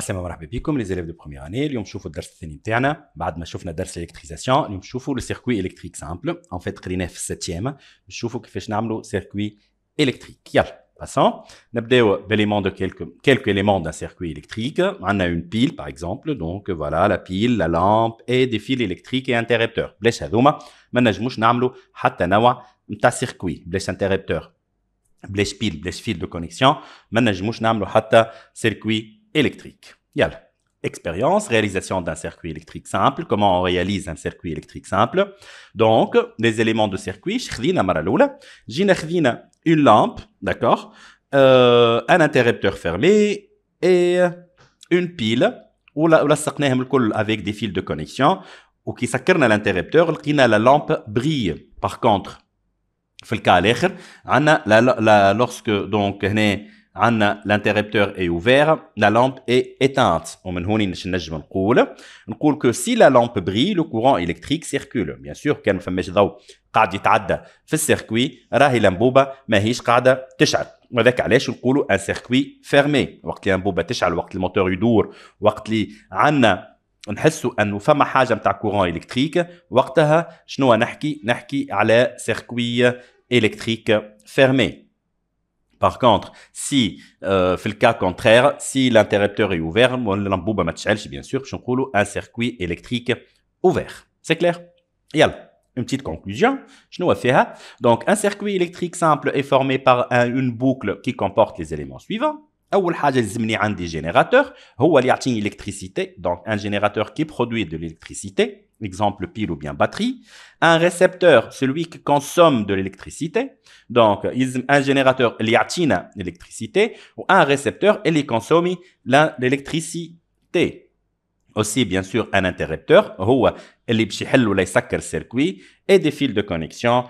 Assalamu alaikum les élèves de première année. Nous nous chauffons le deuxième. Nous regardons. Après, nous voyons le cours d'électrification. Nous le circuit électrique simple. En fait, quinze septième. Nous voyons que nous allons faire un circuit électrique. Passons. Nous avons quelques éléments d'un circuit électrique. On a une pile, par exemple. Donc, voilà la pile, la lampe et des fils électriques et interrupteur. Regardez. Nous allons faire un circuit. C'est un interrupteur. C'est une pile. C'est un fil de connexion. Nous allons faire un circuit électrique. Yal. Expérience, réalisation d'un circuit électrique simple. Comment on réalise un circuit électrique simple Donc, les éléments de circuit, شخذينا une lampe, d'accord euh, Un interrupteur fermé et une pile. ou avec des fils de connexion. ou à l'interrupteur, الانتربتور à la lampe brille. Par contre, في الكا cas lorsque donc هنا عندنا لانتيريبتور اي اوفير لا لامب اي ايتانت ومن هوني نش نجم نقول نقول كو سي لا لامب بري لو كورون الكتريك سيركول بيان سور كان فماش ضوء قاعد يتعدى في السيركوي راهي لمبوبة ماهيش قاعدة تشعل. وذاك علاش نقولوا ان سيركوي فيرمي وقت اللي انبوبه تشعل وقت الموتور يدور وقت اللي عندنا نحسوا انه فما حاجه نتاع كورون الكتريك وقتها شنو نحكي نحكي على سيركوي الكتريك فيرمي Par contre, si euh, fait le cas contraire, si l'interrupteur est ouvert, bien sûr, un circuit électrique ouvert. C'est clair Yalla une petite conclusion. Je nous Donc, un circuit électrique simple est formé par une boucle qui comporte les éléments suivants. لازمني عندي هو اللي يعطيني donc un générateur qui produit de l'électricité exemple pile ou bien batterie. Un récepteur, celui qui consomme de l'électricité. Donc, un générateur, a l'électricité. Ou un récepteur, il consomme l'électricité. Aussi, bien sûr, un interrupteur, et des fils de connexion,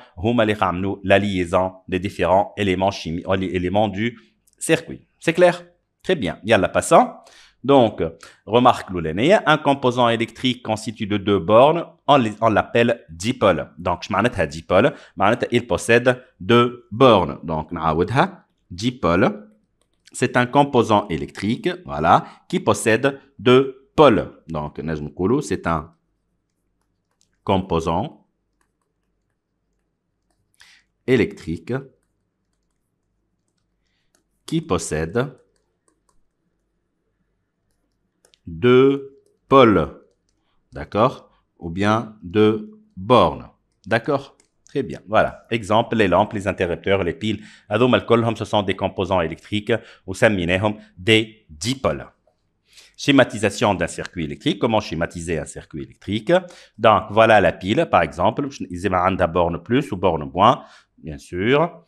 la liaison des différents éléments éléments du circuit. C'est clair? Très bien. a Yalla, passant. Donc, remarque l'oulénéen, un composant électrique constitué de deux bornes, on l'appelle dipole. Donc, je dipôle, il possède deux bornes. Donc, dipole. c'est un composant électrique, voilà, qui possède deux pôles. Donc, c'est un composant électrique qui possède de pôles, D'accord Ou bien de bornes, D'accord Très bien. Voilà. Exemple, les lampes, les interrupteurs, les piles. Adom ce sont des composants électriques. Ou des dipôles. Schématisation d'un circuit électrique. Comment schématiser un circuit électrique Donc, voilà la pile, par exemple. a borne plus ou borne moins, bien sûr.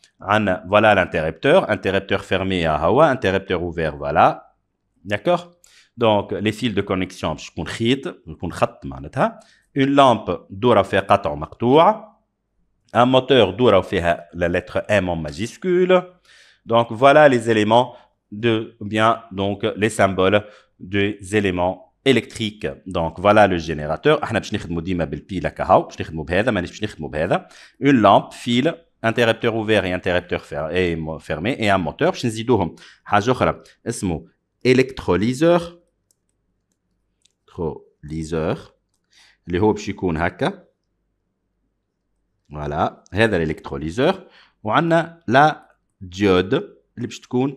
Voilà l'interrupteur. Interrupteur fermé à Hawa, interrupteur ouvert, voilà. D'accord donc les fils de connexion, je qu'un fil, donc un trait, معناتها une lampe d'aura fait coupé, un moteur d'aura فيها la lettre M en majuscule. Donc voilà les éléments de bien donc les symboles des éléments électriques. Donc voilà le générateur, احنا باش نخدموا ديما بالP la ca, باش نخدموا بهذا, ما نعرفش باش نخدموا بهذا. Une lampe, fil, interrupteur ouvert et interrupteur fermé et un moteur, je nous dit eux. Une autre, اسمه électrolyseur l'électrolyseur, qui sera comme voilà, c'est l'électrolyseur, et nous a la diode qui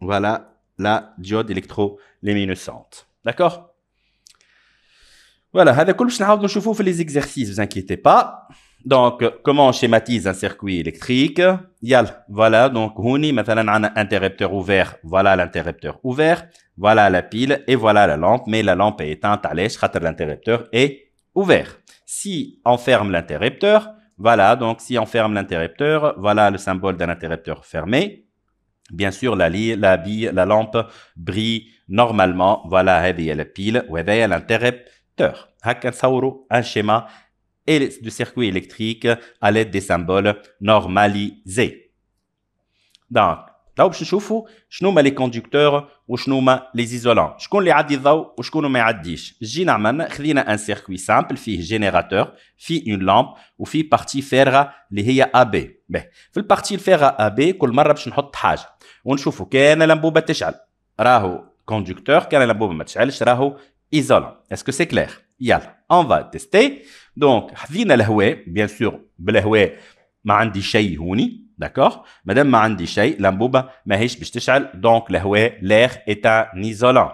voilà la diode électro-luminescente, d'accord? Voilà, c'est tout ce que nous allons voir dans les exercices, ne vous inquiétez pas. Donc, comment on schématise un circuit électrique Yal, voilà, donc, maintenant, un interrupteur ouvert, voilà l'interrupteur ouvert, voilà la pile et voilà la lampe, mais la lampe est éteinte, à l'interrupteur est ouvert. Si on ferme l'interrupteur, voilà, donc si on ferme l'interrupteur, voilà le symbole d'un interrupteur fermé. Bien sûr, la, la, la lampe brille normalement. Voilà, elle la pile, il est l'interrupteur. un schéma et le circuit électrique à l'aide des symboles normalisés. Donc, là où je the je les conducteurs ou les isolants. Je connais les ou je les un circuit simple, un générateur, une lampe ou une partie ferra qui est AB. Dans la partie AB, que le marabch n'a On qu'il y a un conducteur, y a un isolant. Est-ce que c'est clair? On va tester. Donc, حذينا الهواء bien sûr بالهواء ما عندي شيء هوني d'accord مادام ما عندي شيء الانبوبه ماهيش باش تشعل le الهواء l'air est un isolant.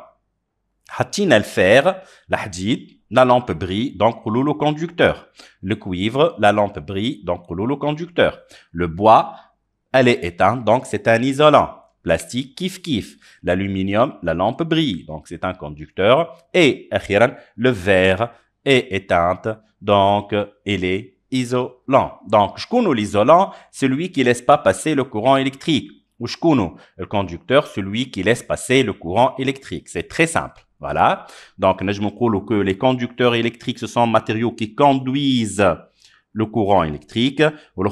حطينا الفير fer la lampe brille, donc le conducteur. Le cuivre, la lampe brille, donc le conducteur. Le bois, elle est éteinte, donc c'est un isolant. Plastique, kiff kiff. L'aluminium, la lampe brille, donc c'est un conducteur. Et, le verre, est éteinte, donc il est isolant. Donc, shkunu, l'isolant, celui qui laisse pas passer le courant électrique. Ou shkunu, le conducteur, celui qui laisse passer le courant électrique. C'est très simple. Voilà. Donc, dire que les conducteurs électriques, ce sont matériaux qui conduisent le courant électrique. Ou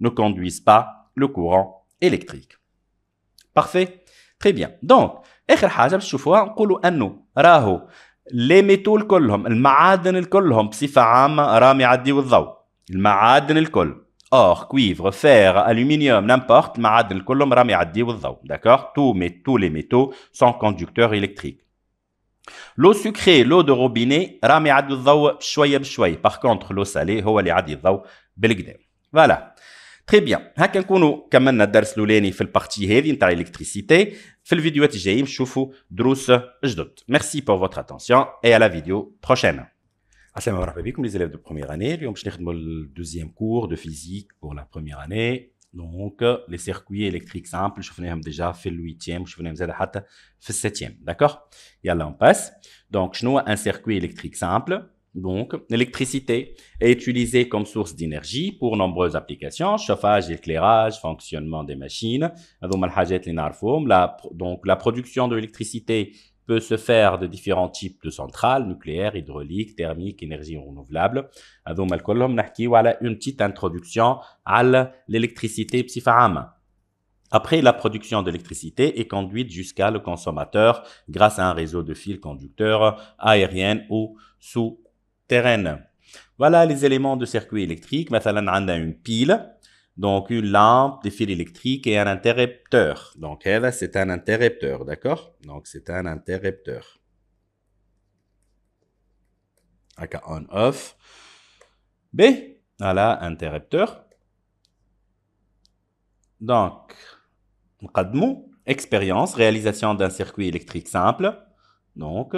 ne conduisent pas le courant électrique. Parfait. Très bien. Donc, اخر حاجه باش لي ميتول كلهم المعادن الكلهم بصفة عامة راهم يعديو الضوء المعادن الكل اور كويفر فير الومنيوم نامبورت المعادن كلهم راهم يعديو الضوء داكوغ تو مي تو لي ميتو سون كوندكتور الكتريك لو سكري لو دو روبيني راهم يعديو الضوء شويه بشويه باغ كونتخ لو سالي هو اللي يعدي الضوء بالقدام فوالا Très bien. Donc, on va commencer par le partage de l'électricité. On va commencer par le partage de l'électricité. Merci pour votre attention et à la vidéo prochaine. Assalamu alaikum les élèves de première année. Nous allons commencer par le deuxième cours de physique pour la première année. Donc, les circuits électriques simples. Nous allons commencer par le huitième, nous allons commencer par le septième. D'accord? Et là, on passe. Donc, nous allons un circuit électrique simple. Donc, l'électricité est utilisée comme source d'énergie pour nombreuses applications, chauffage, éclairage, fonctionnement des machines. donc, la production de l'électricité peut se faire de différents types de centrales, nucléaires, hydrauliques, thermiques, énergie renouvelable. Voilà une petite introduction à l'électricité Après, la production d'électricité est conduite jusqu'à le consommateur grâce à un réseau de fils conducteurs aériens ou sous voilà les éléments de circuit électrique. Maintenant, on a une pile, donc une lampe, des fils électriques et un interrupteur. Donc elle, c'est un interrupteur, d'accord Donc c'est un interrupteur. Aka on off. B, voilà interrupteur. Donc, expérience, réalisation d'un circuit électrique simple. Donc,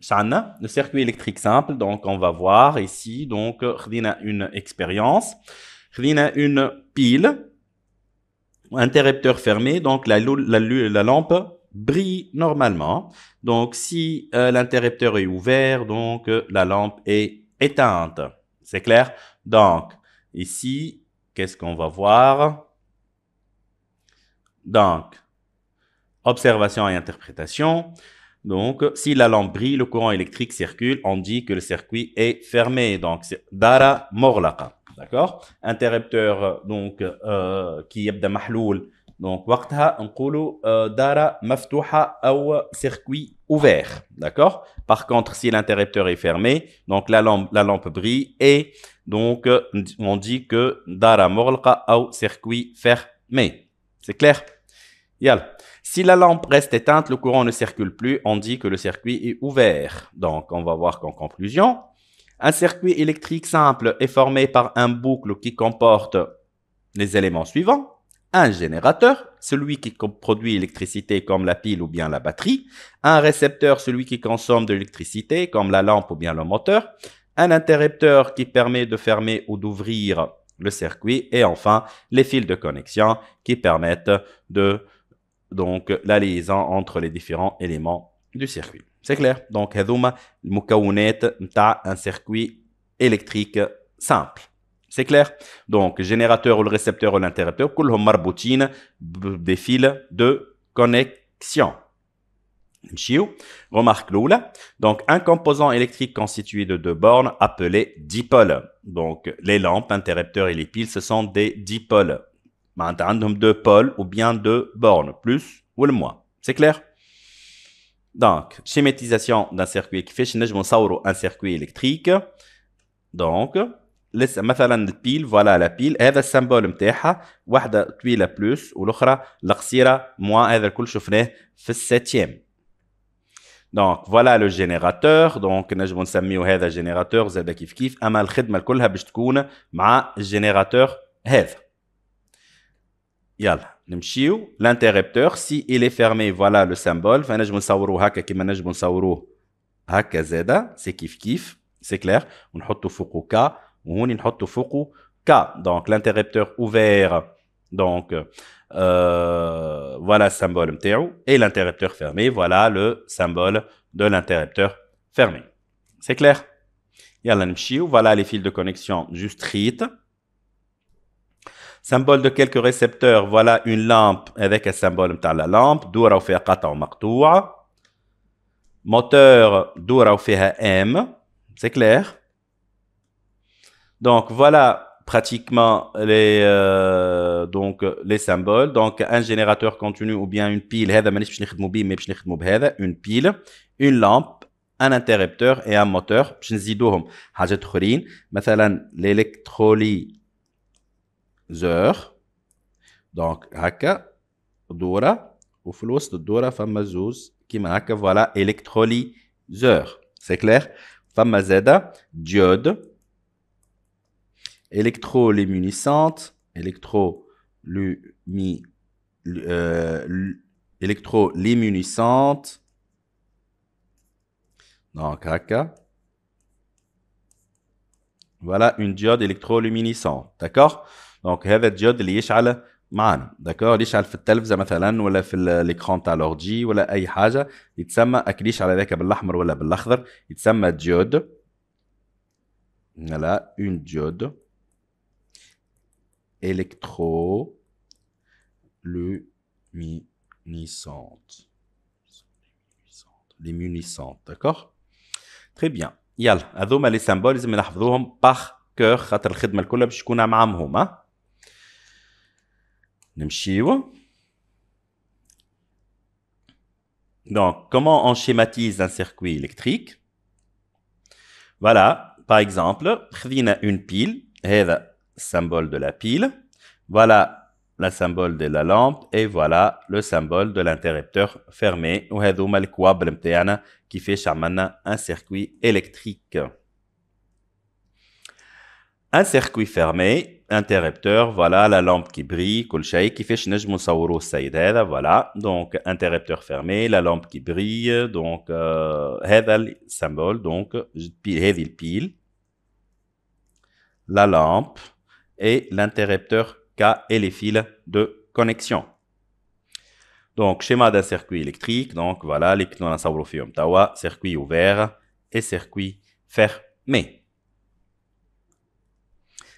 le circuit électrique simple. Donc, on va voir ici. Donc, a une expérience. a une pile. Interrupteur fermé. Donc, la, lampe brille normalement. Donc, si euh, l'interrupteur est ouvert, donc la lampe est éteinte. C'est clair? Donc, ici, qu'est-ce qu'on va voir? Donc, observation et interprétation. Donc, si la lampe brille, le courant électrique circule, on dit que le circuit est fermé. Donc, c'est dara Morlaka. D'accord Interrupteur, euh, donc, qui euh, qui est mahloul. Donc, وقتها dit « dara maftouha » ou circuit ouvert. D'accord Par contre, si l'interrupteur est fermé, donc la lampe, la lampe brille et donc on dit que dara Morlaka, ou circuit fermé. C'est clair Yal si la lampe reste éteinte, le courant ne circule plus, on dit que le circuit est ouvert. Donc, on va voir qu'en conclusion, un circuit électrique simple est formé par un boucle qui comporte les éléments suivants. Un générateur, celui qui produit l'électricité comme la pile ou bien la batterie. Un récepteur, celui qui consomme de l'électricité comme la lampe ou bien le moteur. Un interrupteur qui permet de fermer ou d'ouvrir le circuit. Et enfin, les fils de connexion qui permettent de donc la liaison entre les différents éléments du circuit. C'est clair Donc un circuit électrique simple. C'est clair Donc générateur ou le récepteur ou l'interrupteur, كلهم des fils de connexion. Remarque l'oula. Donc, un composant électrique constitué de deux bornes appelé dipole. Donc, les lampes, interrupteurs et les piles, ce sont des dipôles mandandum de pôles ou bien de bornes plus ou le moins. C'est clair? Donc, schématisation d'un circuit qui fait chez Sauro un circuit électrique. Donc, laisse ma une pile, voilà la pile. Et le symbole m'teha, wahda la plus ou l'autre la moins, et le kulchufne, le septième. Donc, voilà le générateur. Donc, je vais vous donner un générateur, c'est le kif kif. Amal khidmal kulha bishtkoun, ma générateur, Yalla, l'interrupteur si il est fermé, voilà le symbole, C'est kiff kiff c'est clair, on ka, donc l'interrupteur ouvert. Donc euh, voilà le symbole et l'interrupteur fermé, voilà le symbole de l'interrupteur fermé. C'est clair? Yalla voilà les fils de connexion juste street symbole de quelques récepteurs voilà une lampe avec un symbole de la lampe دورة وفيها قطع moteur دورة وفيها M c'est clair donc voilà pratiquement les euh, donc les symboles donc un générateur continu ou bien une pile une pile une lampe un interrupteur et un moteur باش نزيدوهم حاجات l'électrolyte Zer. Donc, RAKA, Dora? ou Dora, Fama qui RAKA, voilà électrolyseur. C'est clair, fama ZEDA, diode électro lum électro Donc, Voilà une diode électroluminescente. D'accord. دونك هذا الديود اللي يشعل معانا داكور يشعل في التلفزه مثلا ولا في ليكرون تاع لورجي ولا اي حاجه يتسمى اكليش على ذاك بالاحمر ولا بالاخضر يتسمى ديود لا اون ديود الكترو luminiscente luminiscente داكور تري بيان يلا هذوما لي سامبول لازم نحفظوهم باغ كور خاطر الخدمه الكل باش تكون معاهم هما Donc, comment on schématise un circuit électrique Voilà, par exemple, une pile, le symbole de la pile, voilà la symbole de la lampe et voilà le symbole de l'interrupteur fermé. qui fait un circuit électrique un circuit fermé interrupteur voilà la lampe qui brille كل qui voilà donc interrupteur fermé la lampe qui brille donc هذا euh, symbole, donc هذه pile, la lampe et l'interrupteur K et les fils de connexion. Donc, schéma d'un circuit électrique. Donc, voilà, les circuit ouvert et circuit fermé.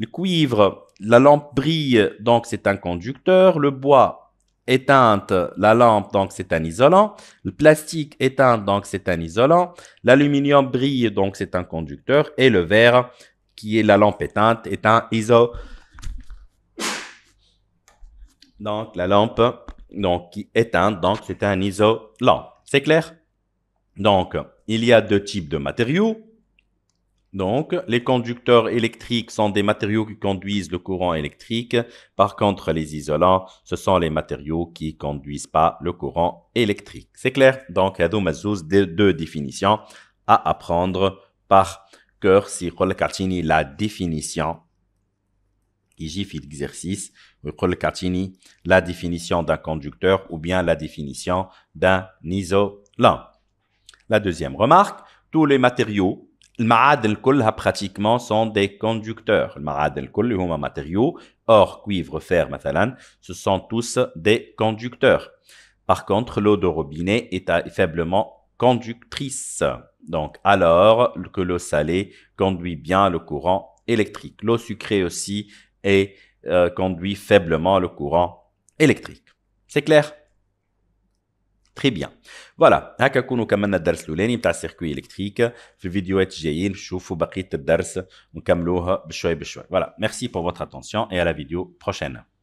Le cuivre, la lampe brille, donc c'est un conducteur. Le bois éteinte, la lampe, donc c'est un isolant. Le plastique éteint, donc c'est un isolant. L'aluminium brille, donc c'est un conducteur. Et le verre, qui est la lampe éteinte, est un iso. Donc la lampe donc, qui éteinte, donc c'est un isolant. C'est clair? Donc, il y a deux types de matériaux donc, les conducteurs électriques sont des matériaux qui conduisent le courant électrique. Par contre, les isolants, ce sont les matériaux qui conduisent pas le courant électrique. C'est clair? Donc, y a deux définitions à apprendre par cœur si Cartini, la définition j'ai fait l'exercice vous la définition d'un conducteur ou bien la définition d'un isolant. La deuxième remarque, tous les matériaux le pratiquement, sont des conducteurs. Le conducteurs. et le col, les matériaux, or, cuivre, fer, مثلا ce sont tous des conducteurs. Par contre, l'eau de robinet est faiblement conductrice. Donc, alors que l'eau salée conduit bien le courant électrique. L'eau sucrée aussi est, euh, conduit faiblement le courant électrique. C'est clair تري بيان فوالا هكا نكونوا كملنا الدرس الاولاني نتاع السيركوي الكتريك في الفيديوهات الجايين نشوفوا بقيه الدرس ونكملوها بشوي بشوي فوالا ميرسي بور فوتر اتونسيون اي على فيديو بروشين